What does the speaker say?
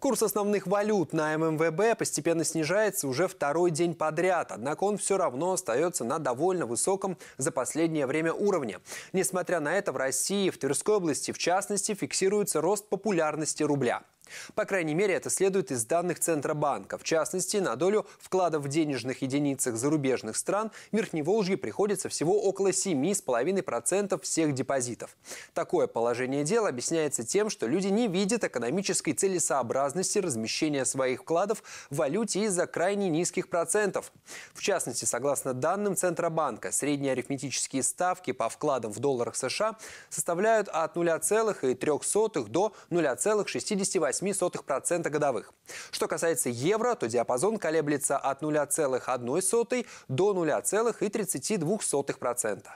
Курс основных валют на ММВБ постепенно снижается уже второй день подряд, однако он все равно остается на довольно высоком за последнее время уровне. Несмотря на это, в России, в Тверской области, в частности, фиксируется рост популярности рубля. По крайней мере, это следует из данных Центробанка. В частности, на долю вкладов в денежных единицах зарубежных стран Верхневолжье приходится всего около 7,5% всех депозитов. Такое положение дел объясняется тем, что люди не видят экономической целесообразности размещения своих вкладов в валюте из-за крайне низких процентов. В частности, согласно данным Центробанка, средние арифметические ставки по вкладам в долларах США составляют от 0,3 до 0,68 0,8% годовых. Что касается евро, то диапазон колеблется от 0,1 до 0,32%.